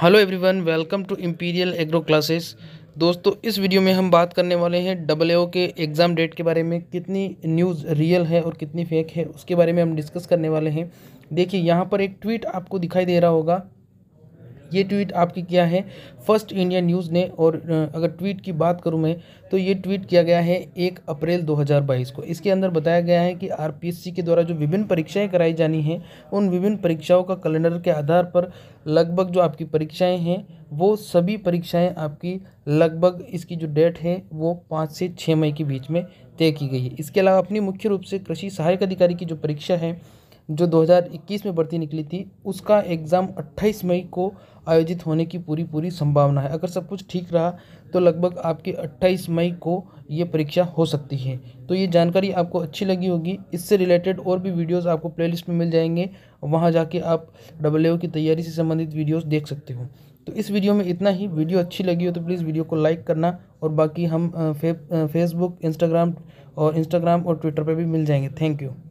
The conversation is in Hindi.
hello everyone welcome to imperial agro classes दोस्तों इस वीडियो में हम बात करने वाले हैं डबल ओ के एग्ज़ाम डेट के बारे में कितनी न्यूज़ रियल है और कितनी फेक है उसके बारे में हम डिस्कस करने वाले हैं देखिए यहाँ पर एक ट्वीट आपको दिखाई दे रहा होगा ये ट्वीट आपकी क्या है फर्स्ट इंडिया न्यूज़ ने और अगर ट्वीट की बात करूँ मैं तो ये ट्वीट किया गया है एक अप्रैल 2022 को इसके अंदर बताया गया है कि आरपीएससी के द्वारा जो विभिन्न परीक्षाएं कराई जानी हैं उन विभिन्न परीक्षाओं का कैलेंडर के आधार पर लगभग जो आपकी परीक्षाएं हैं वो सभी परीक्षाएँ आपकी लगभग इसकी जो डेट है वो पाँच से छः मई के बीच में तय की गई है इसके अलावा अपनी मुख्य रूप से कृषि सहायक अधिकारी की जो परीक्षा है जो 2021 में भर्ती निकली थी उसका एग्ज़ाम 28 मई को आयोजित होने की पूरी पूरी संभावना है अगर सब कुछ ठीक रहा तो लगभग आपकी 28 मई को ये परीक्षा हो सकती है तो ये जानकारी आपको अच्छी लगी होगी इससे रिलेटेड और भी वीडियोस आपको प्लेलिस्ट में मिल जाएंगे वहाँ जाके आप डब्ल्यू की तैयारी से संबंधित वीडियोज़ देख सकते हो तो इस वीडियो में इतना ही वीडियो अच्छी लगी हो तो प्लीज़ वीडियो को लाइक करना और बाकी हम फे, फेसबुक इंस्टाग्राम और इंस्टाग्राम और ट्विटर पर भी मिल जाएंगे थैंक यू